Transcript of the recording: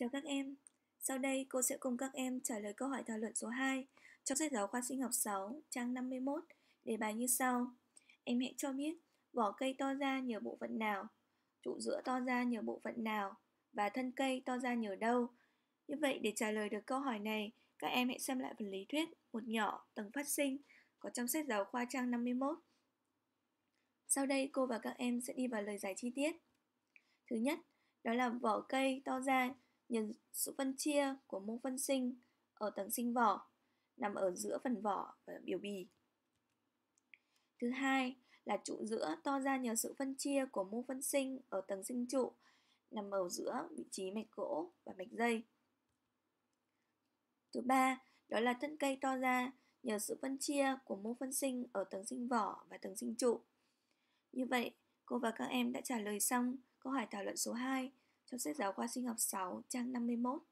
Chào các em, sau đây cô sẽ cùng các em trả lời câu hỏi thảo luận số 2 trong sách giáo khoa sinh học 6, trang 51, đề bài như sau. Em hãy cho biết vỏ cây to ra nhờ bộ phận nào, trụ giữa to ra nhờ bộ phận nào và thân cây to ra nhờ đâu. Như vậy để trả lời được câu hỏi này, các em hãy xem lại phần lý thuyết một nhỏ tầng phát sinh có trong sách giáo khoa trang 51. Sau đây cô và các em sẽ đi vào lời giải chi tiết. Thứ nhất, đó là vỏ cây to ra nhờ sự phân chia của mô phân sinh ở tầng sinh vỏ nằm ở giữa phần vỏ và biểu bì. Thứ hai là trụ giữa to ra nhờ sự phân chia của mô phân sinh ở tầng sinh trụ nằm ở giữa vị trí mạch gỗ và mạch dây. Thứ ba, đó là thân cây to ra nhờ sự phân chia của mô phân sinh ở tầng sinh vỏ và tầng sinh trụ. Như vậy, cô và các em đã trả lời xong câu hỏi thảo luận số 2 trong sách giáo khoa sinh học 6 trang 51.